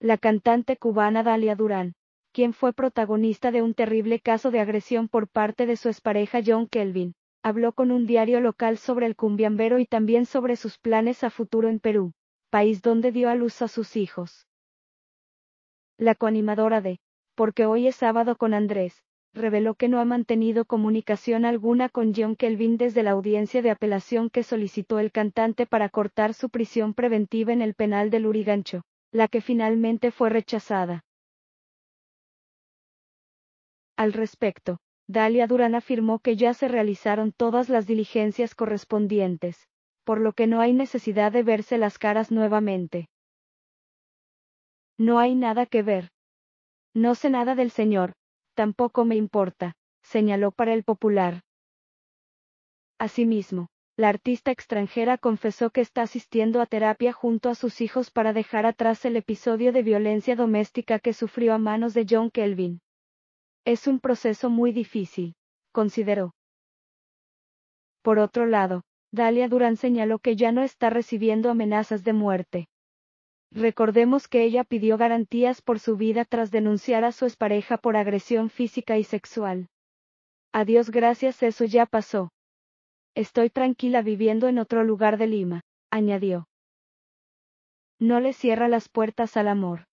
la cantante cubana Dalia Durán, quien fue protagonista de un terrible caso de agresión por parte de su expareja John Kelvin, habló con un diario local sobre el cumbiambero y también sobre sus planes a futuro en Perú, país donde dio a luz a sus hijos. La coanimadora de Porque hoy es sábado con Andrés, reveló que no ha mantenido comunicación alguna con John Kelvin desde la audiencia de apelación que solicitó el cantante para cortar su prisión preventiva en el penal del Urigancho la que finalmente fue rechazada. Al respecto, Dalia Durán afirmó que ya se realizaron todas las diligencias correspondientes, por lo que no hay necesidad de verse las caras nuevamente. No hay nada que ver. No sé nada del señor, tampoco me importa, señaló para el popular. Asimismo, la artista extranjera confesó que está asistiendo a terapia junto a sus hijos para dejar atrás el episodio de violencia doméstica que sufrió a manos de John Kelvin. Es un proceso muy difícil, consideró. Por otro lado, Dalia Durán señaló que ya no está recibiendo amenazas de muerte. Recordemos que ella pidió garantías por su vida tras denunciar a su expareja por agresión física y sexual. Adiós gracias eso ya pasó. Estoy tranquila viviendo en otro lugar de Lima, añadió. No le cierra las puertas al amor.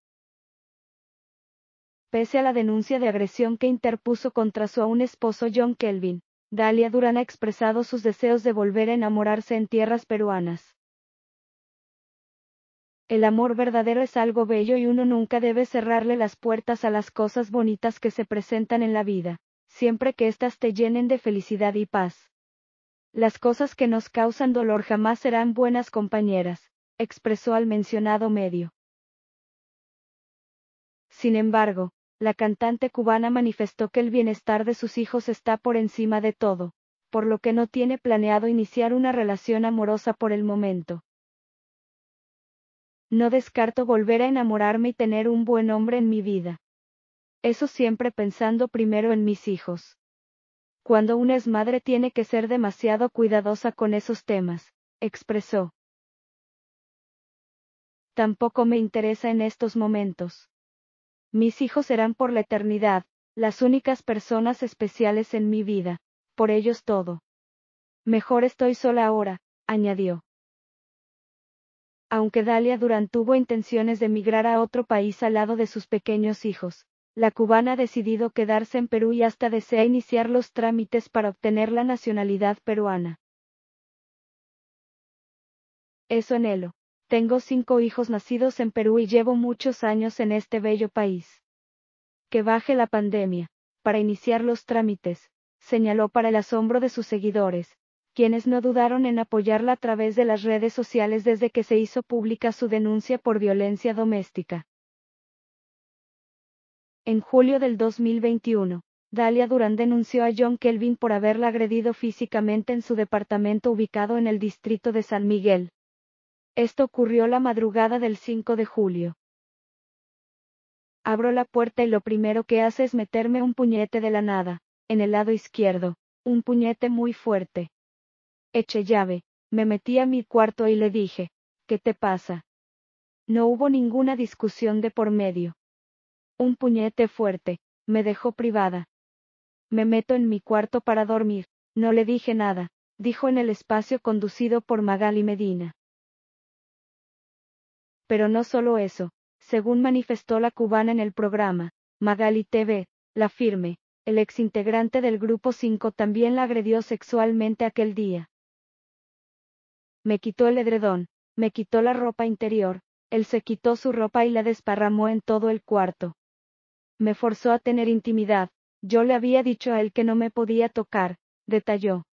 Pese a la denuncia de agresión que interpuso contra su aún esposo John Kelvin, Dalia Durán ha expresado sus deseos de volver a enamorarse en tierras peruanas. El amor verdadero es algo bello y uno nunca debe cerrarle las puertas a las cosas bonitas que se presentan en la vida, siempre que éstas te llenen de felicidad y paz. Las cosas que nos causan dolor jamás serán buenas compañeras, expresó al mencionado medio. Sin embargo, la cantante cubana manifestó que el bienestar de sus hijos está por encima de todo, por lo que no tiene planeado iniciar una relación amorosa por el momento. No descarto volver a enamorarme y tener un buen hombre en mi vida. Eso siempre pensando primero en mis hijos. Cuando una es madre tiene que ser demasiado cuidadosa con esos temas, expresó. Tampoco me interesa en estos momentos. Mis hijos serán por la eternidad, las únicas personas especiales en mi vida, por ellos todo. Mejor estoy sola ahora, añadió. Aunque Dalia durán tuvo intenciones de emigrar a otro país al lado de sus pequeños hijos, la cubana ha decidido quedarse en Perú y hasta desea iniciar los trámites para obtener la nacionalidad peruana. Eso anhelo. Tengo cinco hijos nacidos en Perú y llevo muchos años en este bello país. Que baje la pandemia, para iniciar los trámites, señaló para el asombro de sus seguidores, quienes no dudaron en apoyarla a través de las redes sociales desde que se hizo pública su denuncia por violencia doméstica. En julio del 2021, Dalia Durán denunció a John Kelvin por haberla agredido físicamente en su departamento ubicado en el distrito de San Miguel. Esto ocurrió la madrugada del 5 de julio. Abro la puerta y lo primero que hace es meterme un puñete de la nada, en el lado izquierdo, un puñete muy fuerte. Eché llave, me metí a mi cuarto y le dije, ¿qué te pasa? No hubo ninguna discusión de por medio. Un puñete fuerte, me dejó privada. Me meto en mi cuarto para dormir, no le dije nada, dijo en el espacio conducido por Magali Medina. Pero no solo eso, según manifestó la cubana en el programa, Magali TV, la firme, el exintegrante del Grupo 5 también la agredió sexualmente aquel día. Me quitó el edredón, me quitó la ropa interior, él se quitó su ropa y la desparramó en todo el cuarto me forzó a tener intimidad, yo le había dicho a él que no me podía tocar, detalló.